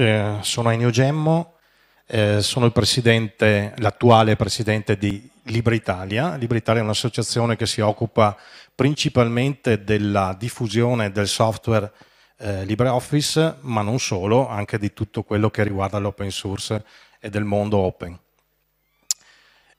Eh, sono Ennio Gemmo, eh, sono l'attuale presidente, presidente di Libra Italia. Libra Italia è un'associazione che si occupa principalmente della diffusione del software eh, LibreOffice, ma non solo, anche di tutto quello che riguarda l'open source e del mondo open.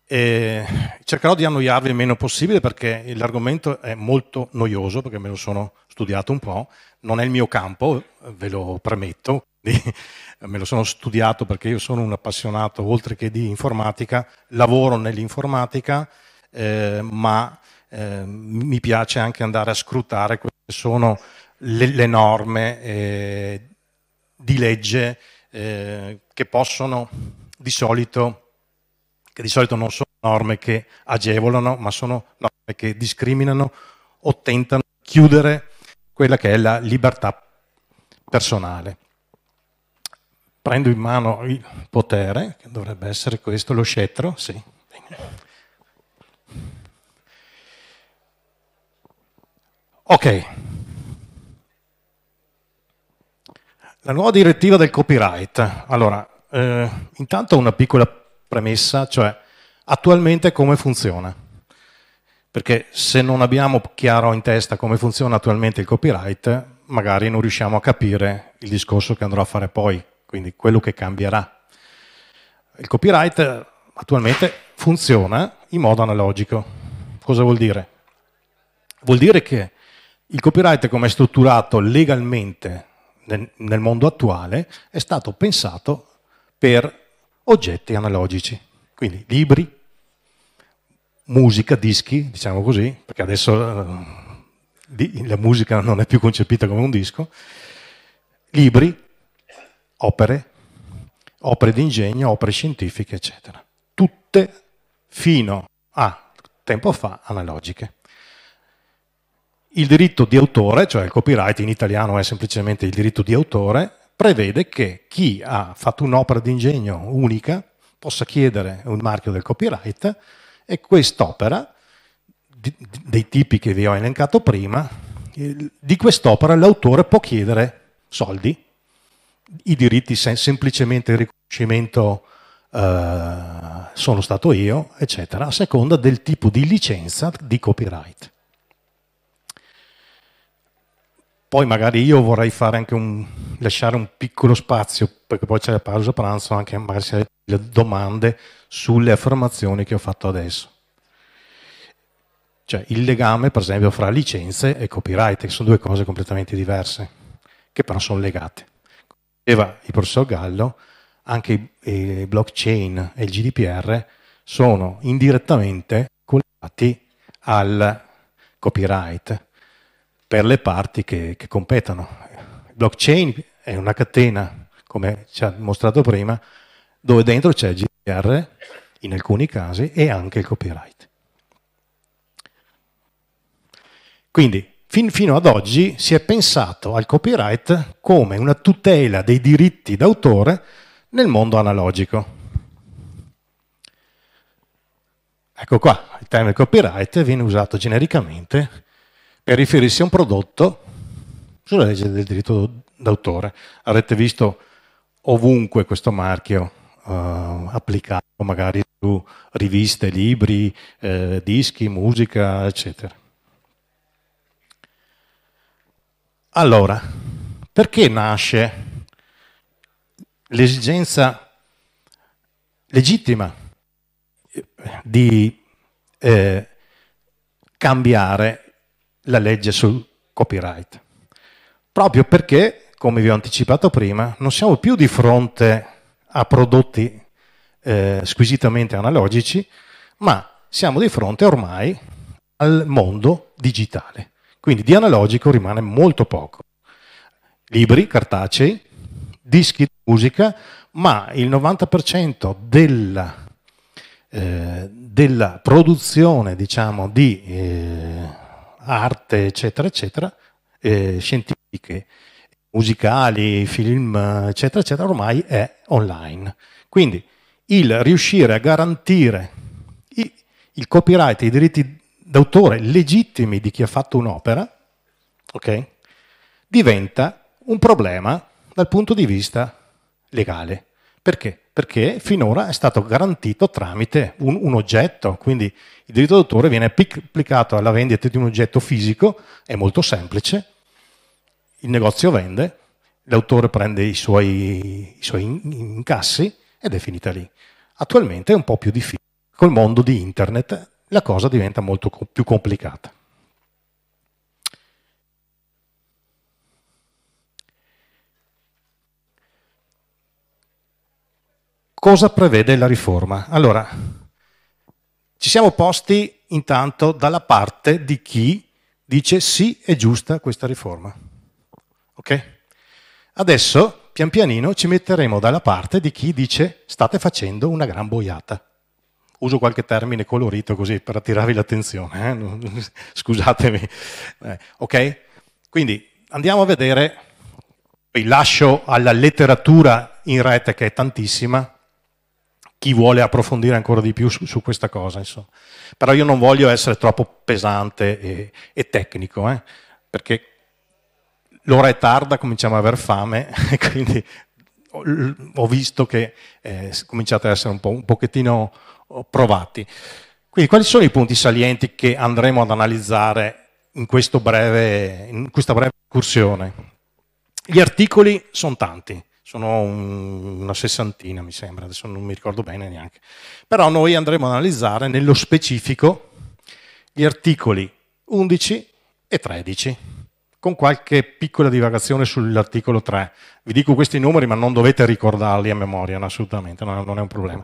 E cercherò di annoiarvi il meno possibile perché l'argomento è molto noioso, perché me lo sono studiato un po', non è il mio campo, ve lo premetto, me lo sono studiato perché io sono un appassionato oltre che di informatica, lavoro nell'informatica, eh, ma eh, mi piace anche andare a scrutare quelle che sono le, le norme eh, di legge eh, che possono di solito, che di solito non sono norme che agevolano, ma sono norme che discriminano o tentano di chiudere quella che è la libertà personale prendo in mano il potere, che dovrebbe essere questo, lo scettro, sì. Ok. La nuova direttiva del copyright. Allora, eh, intanto una piccola premessa, cioè attualmente come funziona? Perché se non abbiamo chiaro in testa come funziona attualmente il copyright, magari non riusciamo a capire il discorso che andrò a fare poi, quindi quello che cambierà. Il copyright eh, attualmente funziona in modo analogico. Cosa vuol dire? Vuol dire che il copyright come è strutturato legalmente nel mondo attuale è stato pensato per oggetti analogici, quindi libri, musica, dischi, diciamo così, perché adesso eh, la musica non è più concepita come un disco, libri, opere, opere di ingegno, opere scientifiche, eccetera. Tutte fino a tempo fa analogiche. Il diritto di autore, cioè il copyright in italiano è semplicemente il diritto di autore, prevede che chi ha fatto un'opera di ingegno unica possa chiedere un marchio del copyright e quest'opera, dei tipi che vi ho elencato prima, di quest'opera l'autore può chiedere soldi i diritti sem- semplicemente il riconoscimento eh, sono stato io, eccetera, a seconda del tipo di licenza di copyright. Poi magari io vorrei fare anche un, lasciare un piccolo spazio, perché poi c'è la pausa pranzo, anche magari se le domande sulle affermazioni che ho fatto adesso. Cioè il legame, per esempio, fra licenze e copyright, che sono due cose completamente diverse, che però sono legate diceva il professor Gallo, anche il blockchain e il GDPR sono indirettamente collegati al copyright per le parti che, che competono. Il blockchain è una catena, come ci ha mostrato prima, dove dentro c'è il GDPR in alcuni casi e anche il copyright. Quindi Fin, fino ad oggi si è pensato al copyright come una tutela dei diritti d'autore nel mondo analogico. Ecco qua, il termine copyright viene usato genericamente per riferirsi a un prodotto sulla legge del diritto d'autore. Avrete visto ovunque questo marchio eh, applicato magari su riviste, libri, eh, dischi, musica, eccetera. Allora, perché nasce l'esigenza legittima di eh, cambiare la legge sul copyright? Proprio perché, come vi ho anticipato prima, non siamo più di fronte a prodotti eh, squisitamente analogici, ma siamo di fronte ormai al mondo digitale. Quindi di analogico rimane molto poco. Libri, cartacei, dischi di musica, ma il 90% della, eh, della produzione diciamo, di eh, arte, eccetera, eccetera, eh, scientifiche, musicali, film, eccetera, eccetera, ormai è online. Quindi il riuscire a garantire i, il copyright, i diritti d'autore legittimi di chi ha fatto un'opera, okay, diventa un problema dal punto di vista legale. Perché? Perché finora è stato garantito tramite un, un oggetto, quindi il diritto d'autore viene applicato alla vendita di un oggetto fisico, è molto semplice, il negozio vende, l'autore prende i suoi, i suoi incassi ed è finita lì. Attualmente è un po' più difficile. Col mondo di internet la cosa diventa molto co più complicata. Cosa prevede la riforma? Allora, ci siamo posti intanto dalla parte di chi dice sì, è giusta questa riforma. Ok? Adesso, pian pianino, ci metteremo dalla parte di chi dice state facendo una gran boiata uso qualche termine colorito così per attirarvi l'attenzione, eh? scusatemi. Eh, ok? Quindi andiamo a vedere, poi lascio alla letteratura in rete che è tantissima, chi vuole approfondire ancora di più su, su questa cosa. Insomma. Però io non voglio essere troppo pesante e, e tecnico, eh? perché l'ora è tarda, cominciamo ad aver fame, e quindi ho visto che eh, cominciate ad essere un, po', un pochettino provati. Quindi quali sono i punti salienti che andremo ad analizzare in, breve, in questa breve incursione? Gli articoli sono tanti, sono un, una sessantina mi sembra, adesso non mi ricordo bene neanche, però noi andremo ad analizzare nello specifico gli articoli 11 e 13 con qualche piccola divagazione sull'articolo 3. Vi dico questi numeri, ma non dovete ricordarli a memoria, assolutamente, non è un problema.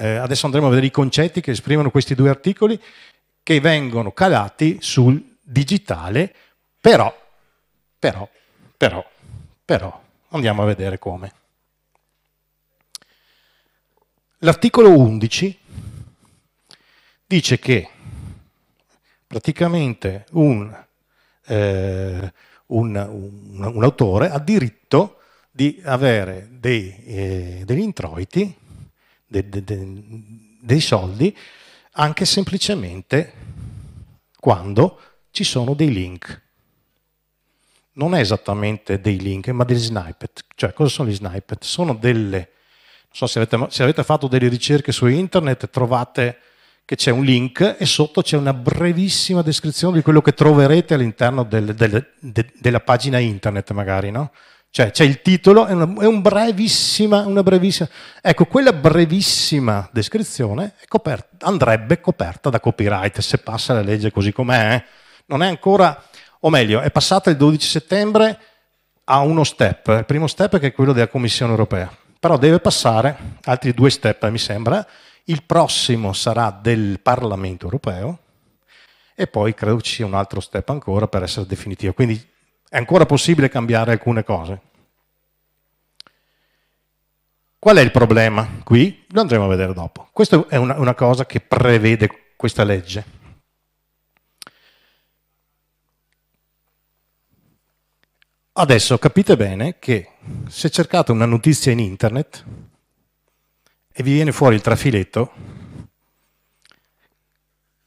Eh, adesso andremo a vedere i concetti che esprimono questi due articoli che vengono calati sul digitale, però, però, però, però, andiamo a vedere come. L'articolo 11 dice che praticamente un, eh, un, un, un autore ha diritto di avere dei, eh, degli introiti de, de, de, dei soldi anche semplicemente quando ci sono dei link. Non è esattamente dei link, ma degli snippet. Cioè, cosa sono gli snippet? Sono delle... Non so se avete, se avete fatto delle ricerche su internet, trovate che c'è un link e sotto c'è una brevissima descrizione di quello che troverete all'interno del, del, de, della pagina internet, magari, no? Cioè c'è il titolo, è, una, è un brevissima, una, brevissima, Ecco, quella brevissima descrizione coperta, andrebbe coperta da copyright se passa la legge così com'è. Eh? Non è ancora, o meglio, è passata il 12 settembre a uno step. Il primo step che è quello della Commissione europea. Però deve passare altri due step, eh, mi sembra. Il prossimo sarà del Parlamento europeo e poi credo ci sia un altro step ancora per essere definitivo. Quindi è ancora possibile cambiare alcune cose. Qual è il problema qui? Lo andremo a vedere dopo. Questa è una, una cosa che prevede questa legge. Adesso capite bene che se cercate una notizia in internet e vi viene fuori il trafiletto,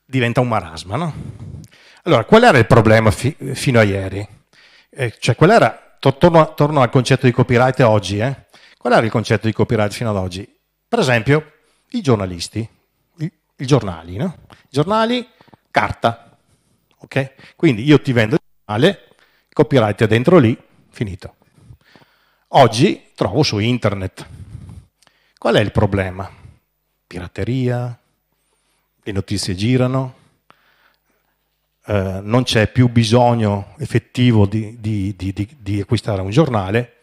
diventa un marasma, no? Allora, qual era il problema fi fino a ieri? Eh, cioè, qual era, torno, torno, al concetto di copyright oggi, eh? Qual era il concetto di copyright fino ad oggi? Per esempio, i giornalisti, i, giornali, no? I giornali, carta, ok? Quindi io ti vendo il giornale, copyright è dentro lì, finito. Oggi trovo su internet. Qual è il problema? Pirateria, le notizie girano, eh, non c'è più bisogno effettivo di, di, di, di acquistare un giornale,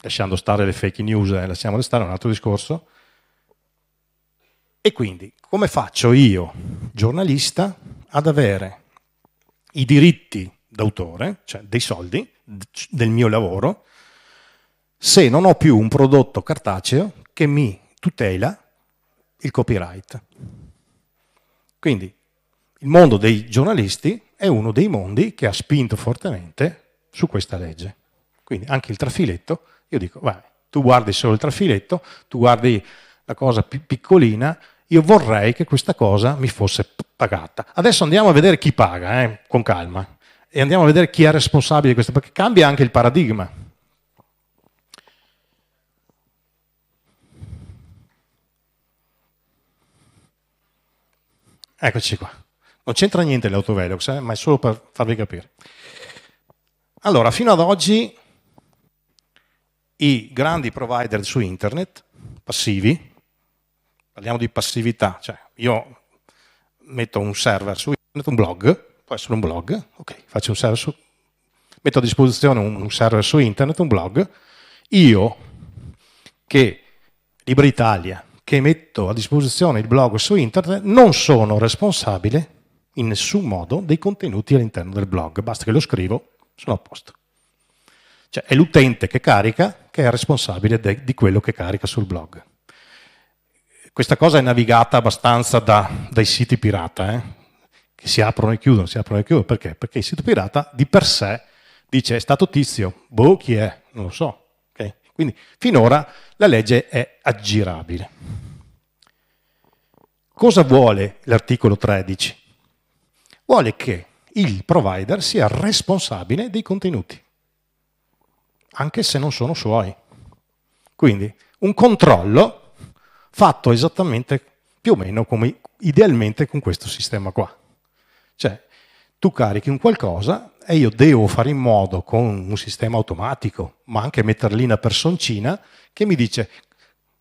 lasciando stare le fake news, eh, lasciamole stare, un altro discorso. E quindi come faccio io, giornalista, ad avere i diritti d'autore, cioè dei soldi del mio lavoro, se non ho più un prodotto cartaceo che mi tutela il copyright? Quindi il mondo dei giornalisti è uno dei mondi che ha spinto fortemente su questa legge. Quindi anche il trafiletto io dico, vai, tu guardi solo il trafiletto, tu guardi la cosa più piccolina, io vorrei che questa cosa mi fosse pagata. Adesso andiamo a vedere chi paga, eh, con calma, e andiamo a vedere chi è responsabile di questo, perché cambia anche il paradigma. Eccoci qua. Non c'entra niente l'autovelox, eh, ma è solo per farvi capire. Allora, fino ad oggi i grandi provider su internet, passivi, parliamo di passività, cioè io metto un server su internet, un blog, può essere un blog, ok, faccio un server su, metto a disposizione un server su internet, un blog, io che Libri Italia, che metto a disposizione il blog su internet, non sono responsabile in nessun modo dei contenuti all'interno del blog, basta che lo scrivo, sono a posto. Cioè è l'utente che carica che è responsabile de, di quello che carica sul blog. Questa cosa è navigata abbastanza da, dai siti pirata, eh? che si aprono e chiudono, si aprono e chiudono. Perché? Perché il sito pirata di per sé dice è stato tizio, boh chi è, non lo so. Okay? Quindi finora la legge è aggirabile. Cosa vuole l'articolo 13? Vuole che il provider sia responsabile dei contenuti anche se non sono suoi. Quindi un controllo fatto esattamente più o meno come idealmente con questo sistema qua. Cioè, tu carichi un qualcosa e io devo fare in modo con un sistema automatico, ma anche mettere lì una personcina che mi dice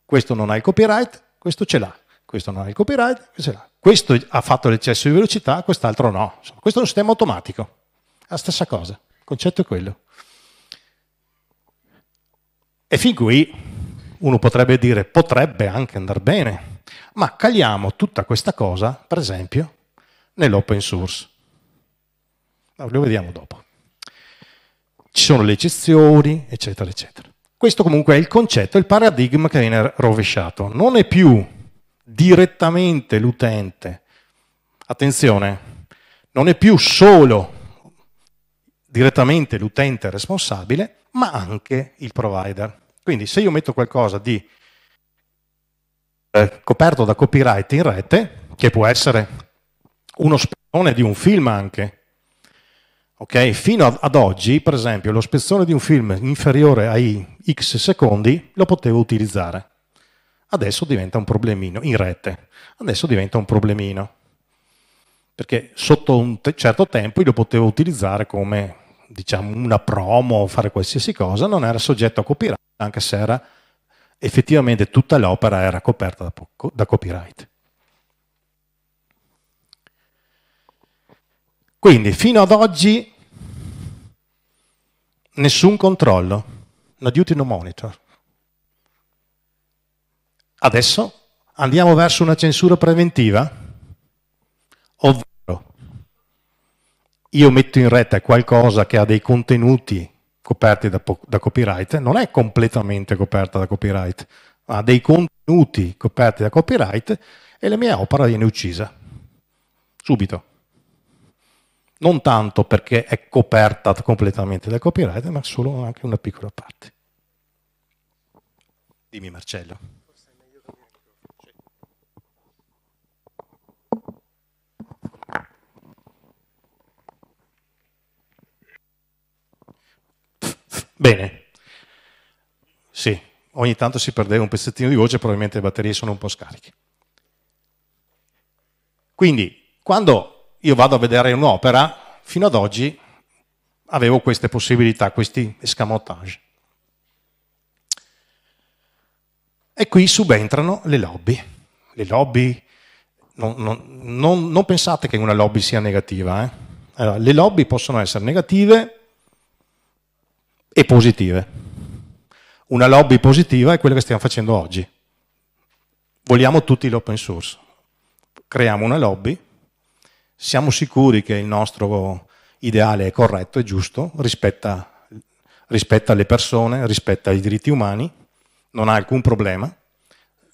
questo non ha il copyright, questo ce l'ha, questo non ha il copyright, questo ce l'ha. Questo ha fatto l'eccesso di velocità, quest'altro no. Questo è un sistema automatico. La stessa cosa, il concetto è quello. E fin qui uno potrebbe dire potrebbe anche andare bene, ma caliamo tutta questa cosa, per esempio, nell'open source. No, lo vediamo dopo. Ci sono le eccezioni, eccetera, eccetera. Questo comunque è il concetto, il paradigma che viene rovesciato. Non è più direttamente l'utente. Attenzione, non è più solo direttamente l'utente responsabile, ma anche il provider. Quindi se io metto qualcosa di eh, coperto da copyright in rete, che può essere uno spezzone di un film anche, ok? Fino ad, ad oggi, per esempio, lo spezzone di un film inferiore ai x secondi lo potevo utilizzare. Adesso diventa un problemino in rete, adesso diventa un problemino, perché sotto un te certo tempo io lo potevo utilizzare come diciamo, una promo, o fare qualsiasi cosa, non era soggetto a copyright, anche se era effettivamente tutta l'opera era coperta da, da copyright. Quindi fino ad oggi nessun controllo, no duty no monitor. Adesso andiamo verso una censura preventiva, ovvero io metto in rete qualcosa che ha dei contenuti coperti da, da copyright, non è completamente coperta da copyright, ha dei contenuti coperti da copyright e la mia opera viene uccisa. Subito. Non tanto perché è coperta completamente da copyright, ma solo anche una piccola parte. Dimmi Marcello. Bene, sì, ogni tanto si perdeva un pezzettino di voce, probabilmente le batterie sono un po' scariche. Quindi, quando io vado a vedere un'opera, fino ad oggi avevo queste possibilità, questi escamotage. E qui subentrano le lobby. Le lobby, non, non, non, non pensate che una lobby sia negativa. Eh? Allora, le lobby possono essere negative e positive. Una lobby positiva è quella che stiamo facendo oggi. Vogliamo tutti l'open source. Creiamo una lobby, siamo sicuri che il nostro ideale è corretto e giusto, rispetta, rispetta le persone, rispetta i diritti umani, non ha alcun problema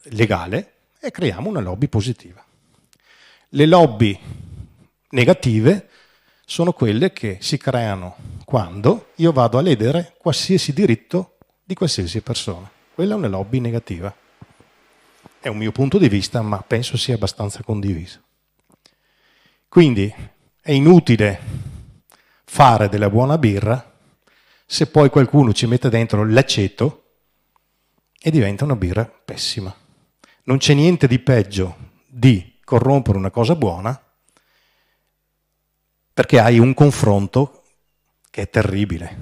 legale e creiamo una lobby positiva. Le lobby negative sono quelle che si creano quando io vado a ledere qualsiasi diritto di qualsiasi persona. Quella è una lobby negativa. È un mio punto di vista, ma penso sia abbastanza condiviso. Quindi è inutile fare della buona birra se poi qualcuno ci mette dentro l'aceto e diventa una birra pessima. Non c'è niente di peggio di corrompere una cosa buona perché hai un confronto che è terribile,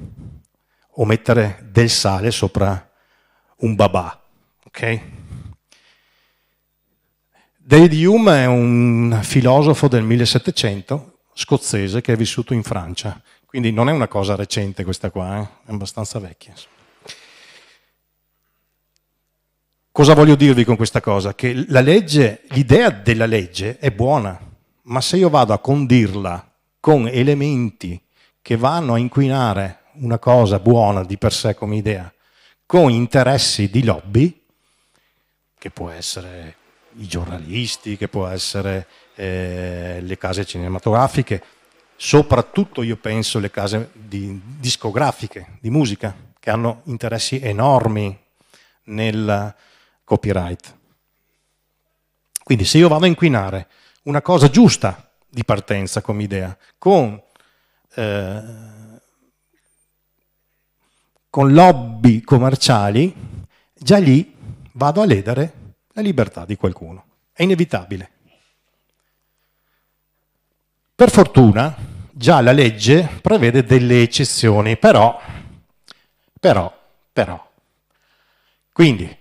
o mettere del sale sopra un babà, ok? David Hume è un filosofo del 1700 scozzese che è vissuto in Francia, quindi non è una cosa recente questa qua, eh? è abbastanza vecchia. Cosa voglio dirvi con questa cosa? Che la legge, l'idea della legge è buona, ma se io vado a condirla con elementi che vanno a inquinare una cosa buona di per sé come idea con interessi di lobby, che può essere i giornalisti, che può essere eh, le case cinematografiche, soprattutto io penso le case di, discografiche, di musica, che hanno interessi enormi nel copyright. Quindi se io vado a inquinare una cosa giusta di partenza come idea, con eh, con lobby commerciali, già lì vado a ledere la libertà di qualcuno. È inevitabile. Per fortuna già la legge prevede delle eccezioni, però, però, però. Quindi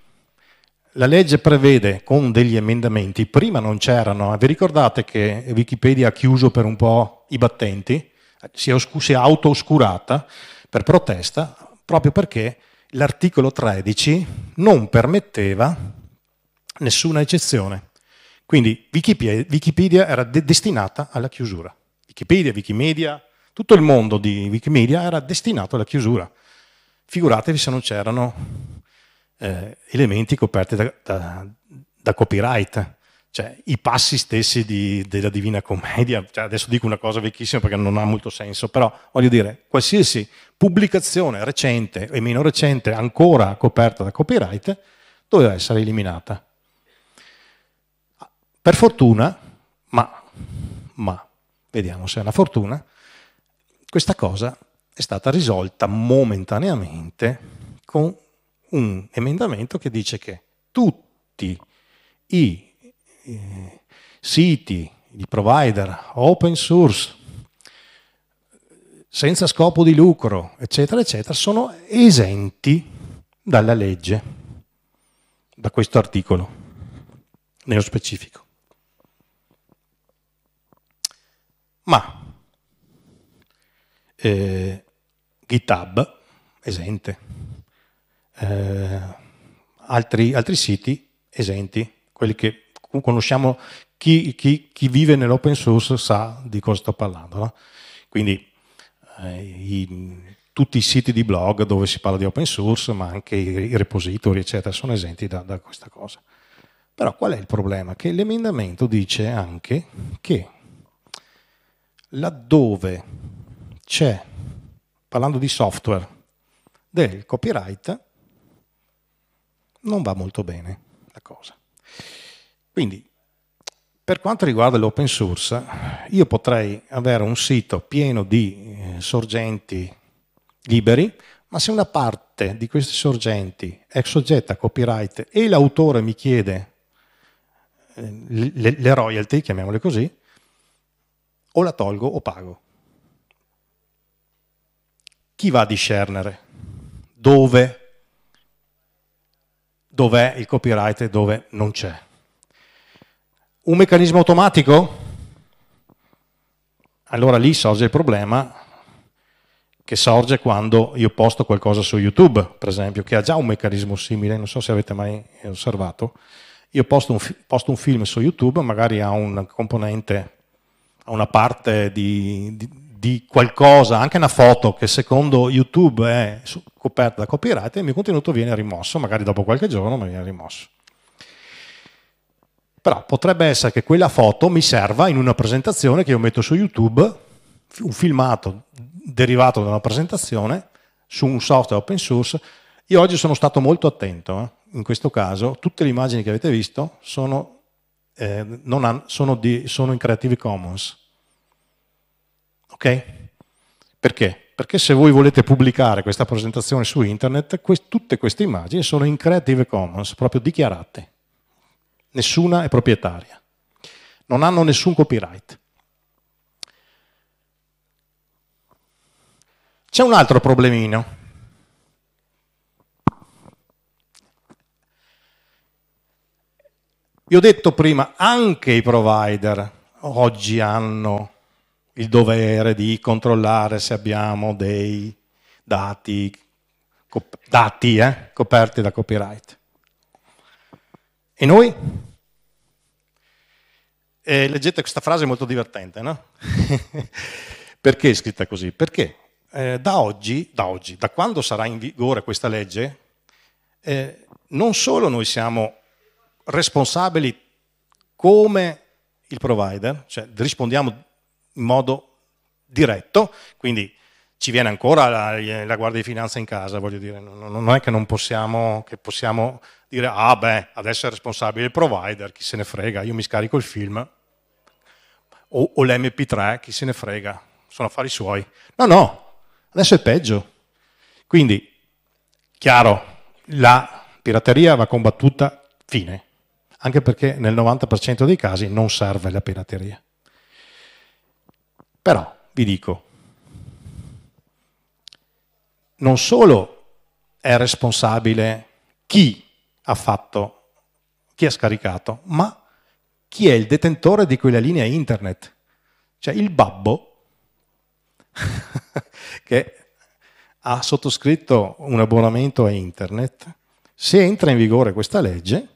la legge prevede con degli emendamenti, prima non c'erano, vi ricordate che Wikipedia ha chiuso per un po' i battenti? si è, oscu- si è auto-oscurata per protesta proprio perché l'articolo 13 non permetteva nessuna eccezione. Quindi Wikipedia, Wikipedia era de- destinata alla chiusura. Wikipedia, Wikimedia, tutto il mondo di Wikimedia era destinato alla chiusura. Figuratevi se non c'erano eh, elementi coperti da, da, da copyright cioè, i passi stessi di, della Divina Commedia, cioè, adesso dico una cosa vecchissima perché non ha molto senso, però voglio dire, qualsiasi pubblicazione recente e meno recente ancora coperta da copyright doveva essere eliminata. Per fortuna, ma, ma vediamo se è una fortuna, questa cosa è stata risolta momentaneamente con un emendamento che dice che tutti i eh, siti, di provider, open source, senza scopo di lucro, eccetera, eccetera, sono esenti dalla legge, da questo articolo, nello specifico. Ma eh, GitHub esente, eh, altri, altri siti esenti, quelli che conosciamo chi, chi, chi vive nell'open source sa di cosa sto parlando. No? Quindi eh, i, tutti i siti di blog dove si parla di open source, ma anche i, i repository, eccetera, sono esenti da, da questa cosa. Però qual è il problema? Che l'emendamento dice anche che laddove c'è, parlando di software, del copyright, non va molto bene la cosa. Quindi, per quanto riguarda l'open source, io potrei avere un sito pieno di eh, sorgenti liberi, ma se una parte di questi sorgenti è soggetta a copyright e l'autore mi chiede eh, le, le royalty, chiamiamole così, o la tolgo o pago. Chi va a discernere? Dove? Dov'è il copyright e dove non c'è? Un meccanismo automatico? Allora lì sorge il problema che sorge quando io posto qualcosa su YouTube, per esempio, che ha già un meccanismo simile, non so se avete mai osservato. Io posto un, posto un film su YouTube, magari ha una componente, ha una parte di, di, di, qualcosa, anche una foto che secondo YouTube è coperta da copyright e il mio contenuto viene rimosso, magari dopo qualche giorno ma viene rimosso. Però potrebbe essere che quella foto mi serva in una presentazione che io metto su YouTube, un filmato derivato da una presentazione su un software open source. Io oggi sono stato molto attento, eh. in questo caso tutte le immagini che avete visto sono, eh, hanno, sono, di, sono in Creative Commons. Ok? Perché? Perché se voi volete pubblicare questa presentazione su internet, que tutte queste immagini sono in Creative Commons, proprio dichiarate nessuna è proprietaria, non hanno nessun copyright. C'è un altro problemino. Vi ho detto prima, anche i provider oggi hanno il dovere di controllare se abbiamo dei dati, dati eh, coperti da copyright. E noi? E eh, leggete questa frase molto divertente, no? Perché è scritta così? Perché eh, da, oggi, da oggi, da quando sarà in vigore questa legge, eh, non solo noi siamo responsabili come il provider, cioè rispondiamo in modo diretto, quindi ci viene ancora la, la Guardia di Finanza in casa, voglio dire, non, non è che non possiamo, che possiamo dire, ah beh, adesso è responsabile il provider, chi se ne frega, io mi scarico il film, o, o l'MP3, chi se ne frega, sono affari suoi. No, no, adesso è peggio. Quindi, chiaro, la pirateria va combattuta fine, anche perché nel 90% dei casi non serve la pirateria. Però, vi dico, non solo è responsabile chi ha fatto, chi ha scaricato, ma chi è il detentore di quella linea internet. Cioè il babbo che ha sottoscritto un abbonamento a internet, se entra in vigore questa legge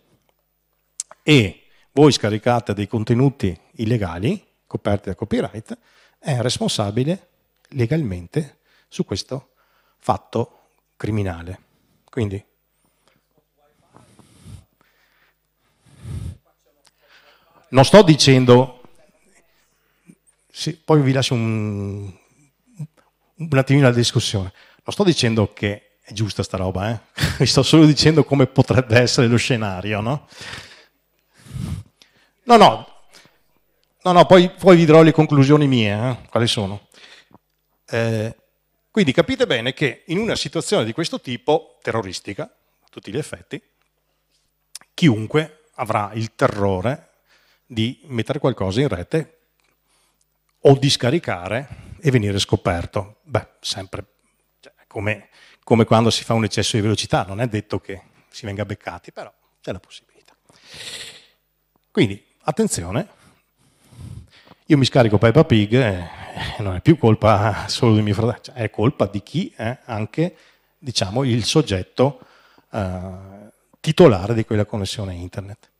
e voi scaricate dei contenuti illegali coperti da copyright, è responsabile legalmente su questo fatto criminale. Quindi non sto dicendo, sì, poi vi lascio un, un attimino la discussione, non sto dicendo che è giusta sta roba, eh? vi sto solo dicendo come potrebbe essere lo scenario, no? No, no, no, no poi, poi, vi darò le conclusioni mie, eh? quali sono. Eh, quindi capite bene che in una situazione di questo tipo, terroristica, a tutti gli effetti, chiunque avrà il terrore di mettere qualcosa in rete o di scaricare e venire scoperto. Beh, sempre cioè, come, come quando si fa un eccesso di velocità, non è detto che si venga beccati, però c'è la possibilità. Quindi, attenzione, io mi scarico Peppa Pig e non è più colpa solo di mio fratello, cioè è colpa di chi è anche diciamo, il soggetto eh, titolare di quella connessione internet.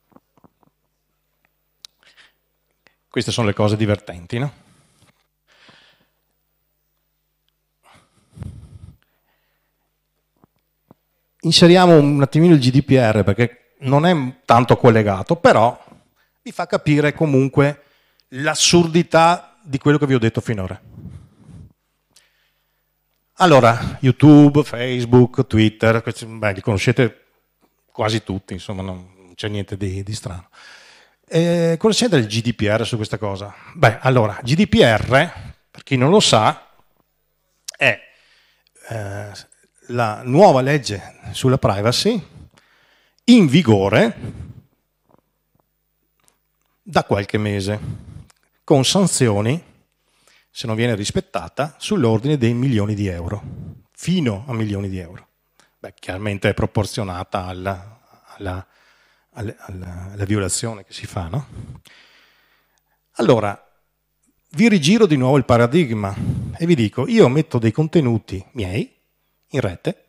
Queste sono le cose divertenti, no? Inseriamo un attimino il GDPR perché non è tanto collegato, però vi fa capire comunque l'assurdità di quello che vi ho detto finora. Allora, YouTube, Facebook, Twitter, questi, beh, li conoscete quasi tutti, insomma non c'è niente di, di strano. Eh, cosa c'è del GDPR su questa cosa? Beh, allora, GDPR, per chi non lo sa, è eh, la nuova legge sulla privacy in vigore da qualche mese, con sanzioni, se non viene rispettata, sull'ordine dei milioni di euro, fino a milioni di euro. Beh, chiaramente è proporzionata alla, alla alla, alla violazione che si fa. No? Allora, vi rigiro di nuovo il paradigma e vi dico, io metto dei contenuti miei in rete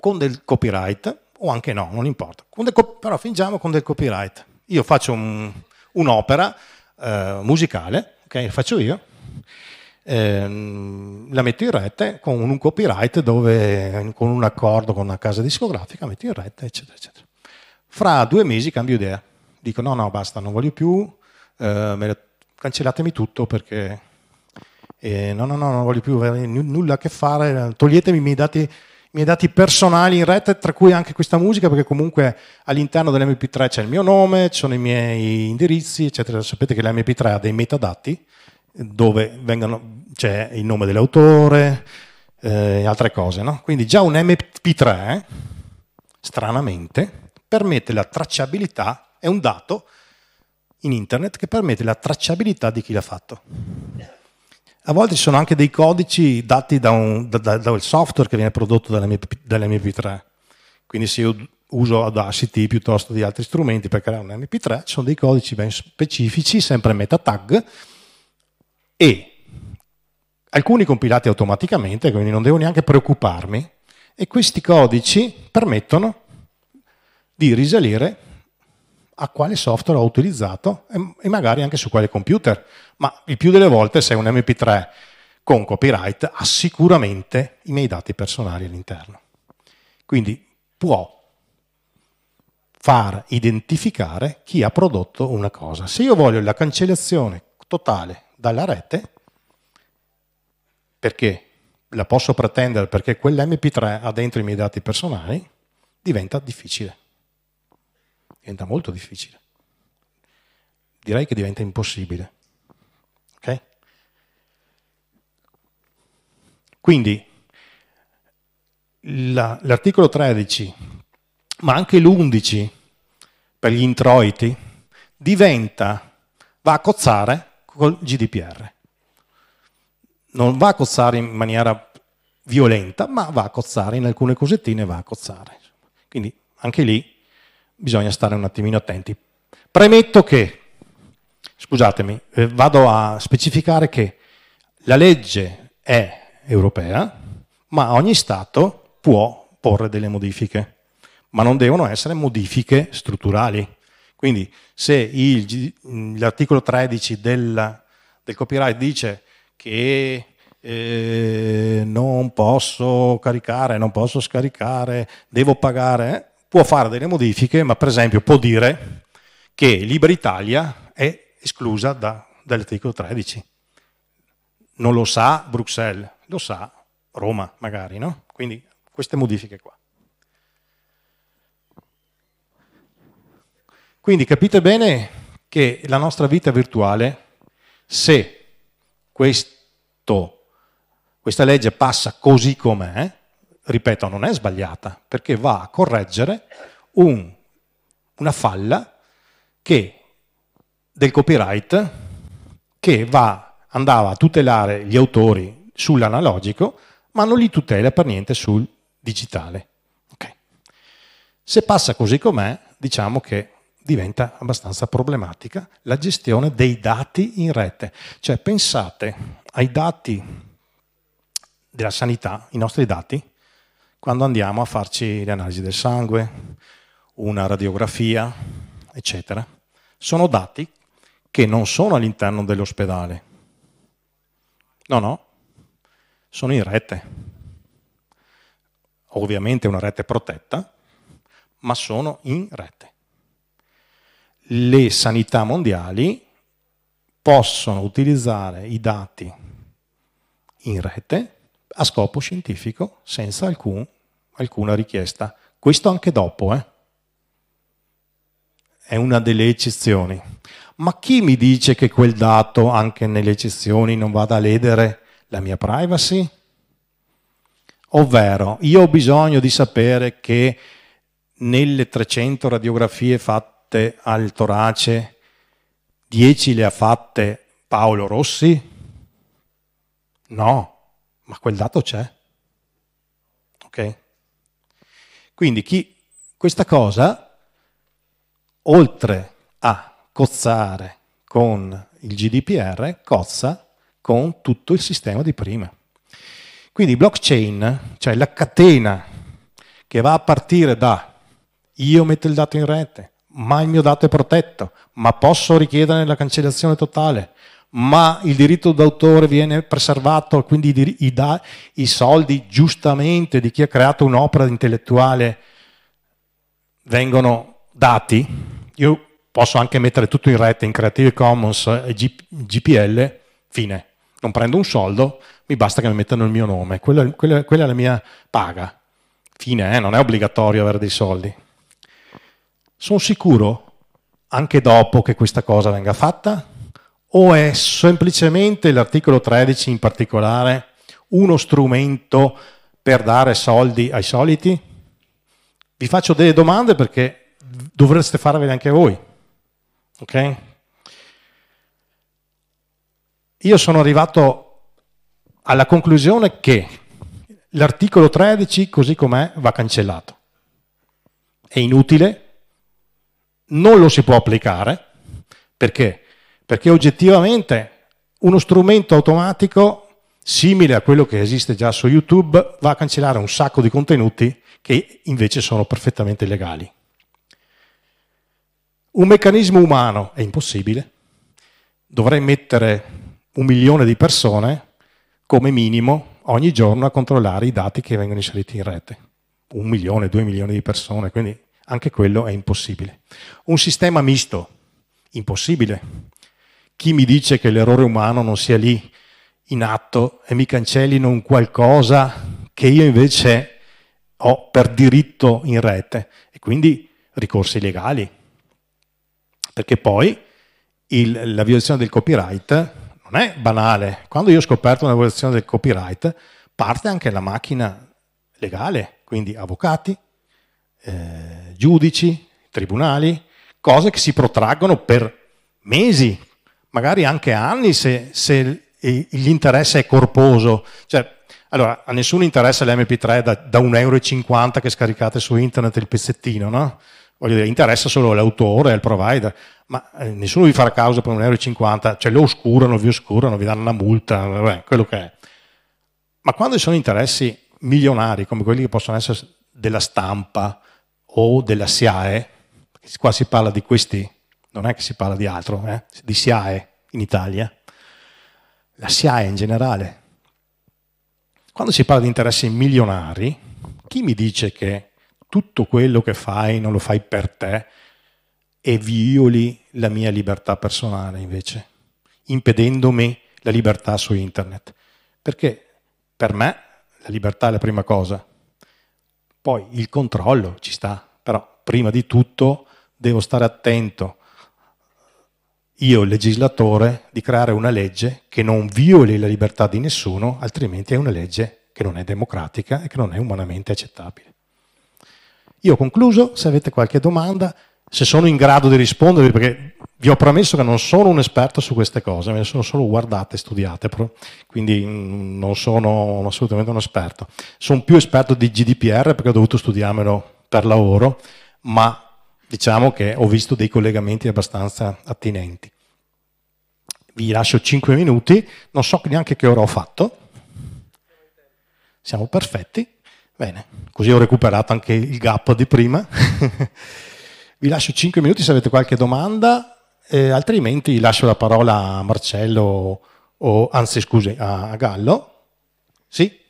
con del copyright o anche no, non importa, però fingiamo con del copyright. Io faccio un'opera un eh, musicale, ok, faccio io, ehm, la metto in rete con un copyright dove con un accordo con una casa discografica metto in rete, eccetera, eccetera. Fra due mesi cambio idea, dico no, no, basta, non voglio più, eh, cancellatemi tutto perché eh, no, no, no, non voglio più avere eh, nulla a che fare, toglietemi i miei dati i miei dati personali in rete, tra cui anche questa musica, perché comunque all'interno dell'MP3 c'è il mio nome, ci sono i miei indirizzi, eccetera. Sapete che l'MP3 ha dei metadati, dove vengano, c'è il nome dell'autore eh, e eh, altre cose. No? Quindi già un MP3, stranamente, permette la tracciabilità, è un dato in internet che permette la tracciabilità di chi l'ha fatto. A volte ci sono anche dei codici dati da un, da, da, dal software che viene prodotto dall'MP, dall'MP3. Quindi se io uso Audacity piuttosto di altri strumenti per creare un MP3, ci sono dei codici ben specifici, sempre meta tag, e alcuni compilati automaticamente, quindi non devo neanche preoccuparmi, e questi codici permettono di risalire a quale software ho utilizzato e magari anche su quale computer. Ma il più delle volte se è un MP3 con copyright ha sicuramente i miei dati personali all'interno. Quindi può far identificare chi ha prodotto una cosa. Se io voglio la cancellazione totale dalla rete perché la posso pretendere perché quell'MP3 ha dentro i miei dati personali, diventa difficile. Diventa molto difficile. Direi che diventa impossibile. Okay? Quindi l'articolo 13, ma anche l'11 per gli introiti, diventa, va a cozzare col GDPR. Non va a cozzare in maniera violenta, ma va a cozzare in alcune cosettine, va a cozzare. Quindi anche lì bisogna stare un attimino attenti. Premetto che, scusatemi, eh, vado a specificare che la legge è europea, ma ogni Stato può porre delle modifiche, ma non devono essere modifiche strutturali. Quindi se l'articolo 13 della, del copyright dice che eh, non posso caricare, non posso scaricare, devo pagare, eh, può fare delle modifiche, ma per esempio può dire che Libera Italia è esclusa da, dall'articolo 13. Non lo sa Bruxelles, lo sa Roma magari, no? Quindi queste modifiche qua. Quindi capite bene che la nostra vita virtuale, se questo, questa legge passa così com'è, ripeto, non è sbagliata, perché va a correggere un, una falla che, del copyright che va, andava a tutelare gli autori sull'analogico, ma non li tutela per niente sul digitale. Okay. Se passa così com'è, diciamo che diventa abbastanza problematica la gestione dei dati in rete. Cioè pensate ai dati della sanità, i nostri dati, quando andiamo a farci le analisi del sangue, una radiografia, eccetera. Sono dati che non sono all'interno dell'ospedale. No, no, sono in rete. Ovviamente una rete protetta, ma sono in rete le sanità mondiali possono utilizzare i dati in rete a scopo scientifico senza alcun, alcuna richiesta. Questo anche dopo, eh? è una delle eccezioni. Ma chi mi dice che quel dato, anche nelle eccezioni, non vada a ledere la mia privacy? Ovvero, io ho bisogno di sapere che nelle 300 radiografie fatte fatte al torace, 10 le ha fatte Paolo Rossi? No, ma quel dato c'è. Ok? Quindi chi, questa cosa, oltre a cozzare con il GDPR, cozza con tutto il sistema di prima. Quindi blockchain, cioè la catena che va a partire da io metto il dato in rete, ma il mio dato è protetto, ma posso richiedere la cancellazione totale, ma il diritto d'autore viene preservato, quindi i, i, da, i soldi giustamente di chi ha creato un'opera intellettuale vengono dati. Io posso anche mettere tutto in rete in Creative Commons e GPL, fine. Non prendo un soldo, mi basta che mi mettano il mio nome, quella, quella, quella è la mia paga. Fine, eh? non è obbligatorio avere dei soldi sono sicuro anche dopo che questa cosa venga fatta? O è semplicemente l'articolo 13 in particolare uno strumento per dare soldi ai soliti? Vi faccio delle domande perché dovreste farvele anche voi. Ok? Io sono arrivato alla conclusione che l'articolo 13, così com'è, va cancellato. È inutile, non lo si può applicare. Perché? Perché oggettivamente uno strumento automatico simile a quello che esiste già su YouTube va a cancellare un sacco di contenuti che invece sono perfettamente legali. Un meccanismo umano è impossibile. Dovrei mettere un milione di persone come minimo ogni giorno a controllare i dati che vengono inseriti in rete. Un milione, due milioni di persone, quindi anche quello è impossibile. Un sistema misto, impossibile. Chi mi dice che l'errore umano non sia lì in atto e mi cancellino un qualcosa che io invece ho per diritto in rete e quindi ricorsi legali. Perché poi il, la violazione del copyright non è banale. Quando io ho scoperto una violazione del copyright parte anche la macchina legale, quindi avvocati, eh, giudici, tribunali, cose che si protraggono per mesi, magari anche anni se, se l'interesse è corposo. Cioè, allora, a nessuno interessa l'MP3 da, da 1,50 euro che scaricate su internet il pezzettino, no? Voglio dire, interessa solo l'autore, il provider, ma eh, nessuno vi farà causa per 1,50 euro, cioè lo oscurano, vi oscurano, vi danno una multa, vabbè, quello che è. Ma quando ci sono interessi milionari, come quelli che possono essere della stampa, o della SIAE, qua si parla di questi, non è che si parla di altro, eh? di SIAE in Italia, la SIAE in generale. Quando si parla di interessi milionari, chi mi dice che tutto quello che fai non lo fai per te e violi la mia libertà personale invece, impedendomi la libertà su internet? Perché per me la libertà è la prima cosa, poi il controllo ci sta, però prima di tutto devo stare attento io, il legislatore, di creare una legge che non violi la libertà di nessuno, altrimenti è una legge che non è democratica e che non è umanamente accettabile. Io ho concluso, se avete qualche domanda, se sono in grado di rispondervi perché vi ho promesso che non sono un esperto su queste cose, me ne sono solo guardate, e studiate, quindi mm, non sono assolutamente un esperto. Sono più esperto di GDPR perché ho dovuto studiarmelo per lavoro, ma diciamo che ho visto dei collegamenti abbastanza attinenti. Vi lascio 5 minuti, non so neanche che ora ho fatto. Siamo perfetti. Bene, così ho recuperato anche il gap di prima. Vi lascio 5 minuti se avete qualche domanda, eh, altrimenti lascio la parola a Marcello, o anzi scusi, a Gallo. Sì?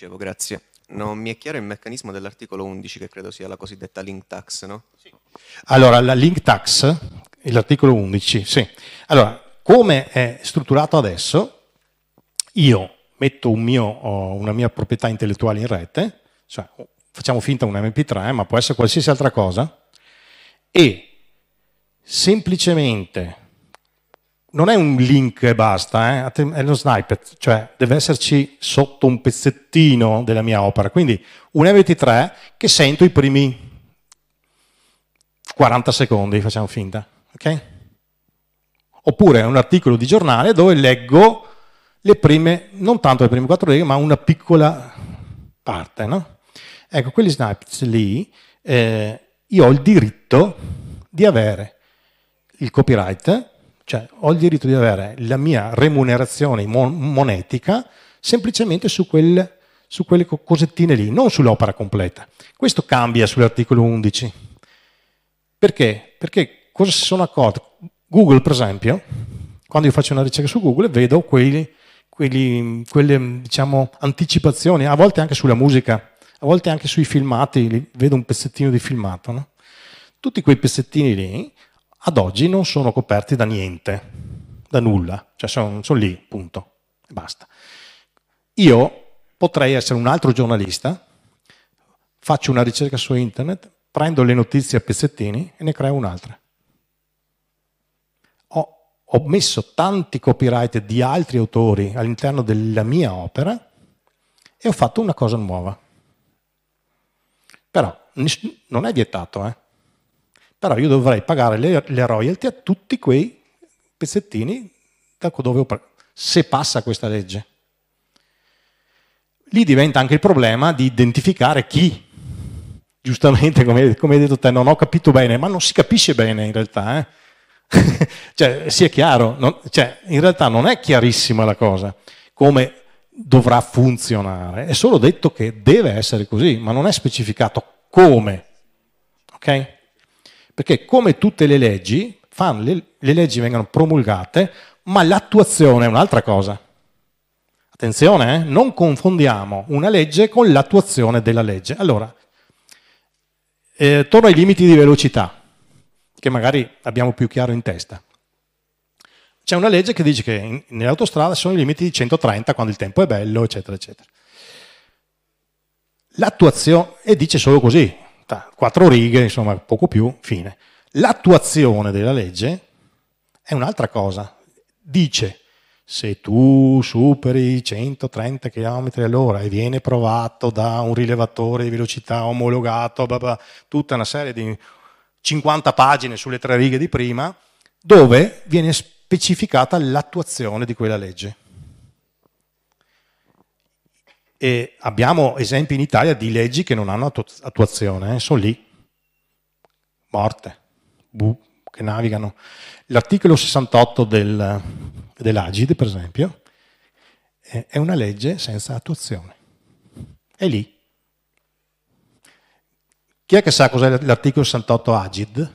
dicevo, grazie. Non mi è chiaro il meccanismo dell'articolo 11 che credo sia la cosiddetta link tax, no? Sì. Allora, la link tax, l'articolo 11, sì. Allora, come è strutturato adesso, io metto un mio, una mia proprietà intellettuale in rete, cioè oh, facciamo finta un MP3, ma può essere qualsiasi altra cosa, e semplicemente non è un link e basta, eh? è uno snippet, cioè deve esserci sotto un pezzettino della mia opera. Quindi un MP3 che sento i primi 40 secondi, facciamo finta, ok? Oppure un articolo di giornale dove leggo le prime, non tanto le prime quattro righe, ma una piccola parte, no? Ecco, quegli snippets lì eh, io ho il diritto di avere il copyright cioè, ho il diritto di avere la mia remunerazione mon- monetica semplicemente su, quel, su quelle cosettine lì, non sull'opera completa. Questo cambia sull'articolo 11. Perché? Perché cosa si sono accorti? Google, per esempio, quando io faccio una ricerca su Google vedo quelli, quelli, quelle diciamo, anticipazioni, a volte anche sulla musica, a volte anche sui filmati, vedo un pezzettino di filmato. No? Tutti quei pezzettini lì ad oggi non sono coperti da niente, da nulla, cioè sono, sono lì, punto, e basta. Io potrei essere un altro giornalista, faccio una ricerca su internet, prendo le notizie a pezzettini e ne creo un'altra. Ho, ho messo tanti copyright di altri autori all'interno della mia opera e ho fatto una cosa nuova. Però non è vietato, eh? però io dovrei pagare le, le royalty a tutti quei pezzettini da dove ho preso, se passa questa legge. Lì diventa anche il problema di identificare chi. Giustamente, come, come hai detto te, non ho capito bene, ma non si capisce bene in realtà. Eh? cioè, sia chiaro, non, cioè, in realtà non è chiarissima la cosa, come dovrà funzionare. È solo detto che deve essere così, ma non è specificato come. Ok? Perché come tutte le leggi, fan, le, le leggi vengono promulgate, ma l'attuazione è un'altra cosa. Attenzione, eh? non confondiamo una legge con l'attuazione della legge. Allora, eh, torno ai limiti di velocità, che magari abbiamo più chiaro in testa. C'è una legge che dice che nell'autostrada sono i limiti di 130 quando il tempo è bello, eccetera, eccetera. L'attuazione, e dice solo così, quattro righe, insomma poco più, fine. L'attuazione della legge è un'altra cosa. Dice, se tu superi i 130 km all'ora e viene provato da un rilevatore di velocità omologato, blah blah, tutta una serie di 50 pagine sulle tre righe di prima, dove viene specificata l'attuazione di quella legge. E abbiamo esempi in Italia di leggi che non hanno attu attuazione, eh? sono lì, morte, buh, che navigano. L'articolo 68 del, dell'Agid, per esempio, è una legge senza attuazione. È lì. Chi è che sa cos'è l'articolo 68 Agid?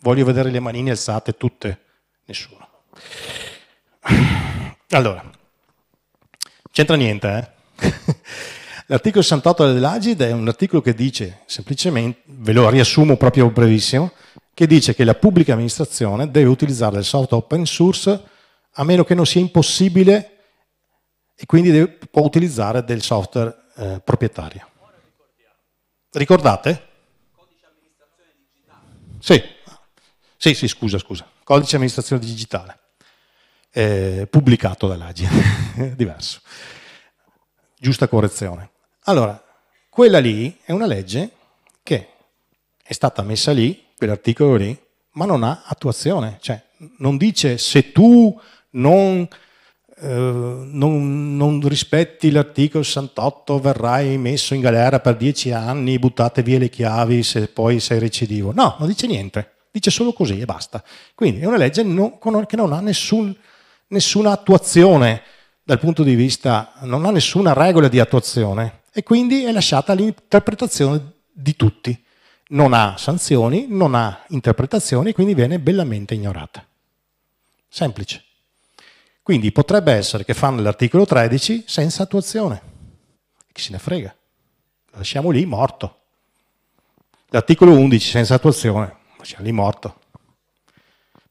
Voglio vedere le manine alzate tutte. Nessuno. Allora, C'entra niente, eh? L'articolo 68 dell'Agid è un articolo che dice semplicemente, ve lo riassumo proprio brevissimo, che dice che la pubblica amministrazione deve utilizzare il software open source a meno che non sia impossibile e quindi deve, può utilizzare del software eh, proprietario. Ricordate? Codice amministrazione digitale. Sì. sì, sì, scusa, scusa. Codice amministrazione digitale eh, pubblicato dall'Agi, diverso. Giusta correzione. Allora, quella lì è una legge che è stata messa lì, quell'articolo lì, ma non ha attuazione, cioè non dice se tu non, eh, non, non rispetti l'articolo 68 verrai messo in galera per dieci anni, buttate via le chiavi se poi sei recidivo. No, non dice niente, dice solo così e basta. Quindi è una legge non, che non ha nessun nessuna attuazione dal punto di vista, non ha nessuna regola di attuazione e quindi è lasciata all'interpretazione di tutti. Non ha sanzioni, non ha interpretazioni, e quindi viene bellamente ignorata. Semplice. Quindi potrebbe essere che fanno l'articolo 13 senza attuazione. Chi se ne frega? Lo lasciamo lì morto. L'articolo 11 senza attuazione, lo lasciamo lì morto.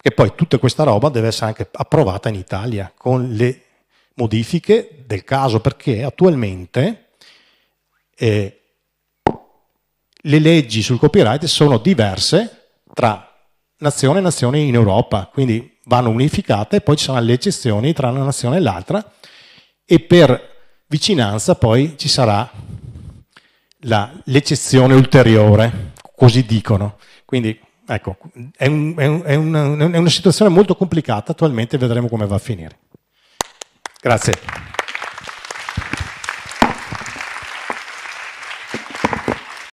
E poi tutta questa roba deve essere anche approvata in Italia con le modifiche del caso, perché attualmente eh, le leggi sul copyright sono diverse tra nazione e nazione in Europa, quindi vanno unificate e poi ci saranno le eccezioni tra una nazione e l'altra e per vicinanza poi ci sarà l'eccezione ulteriore, così dicono. Quindi Ecco, è, un, è, un, è, una, è una situazione molto complicata attualmente, vedremo come va a finire. Grazie.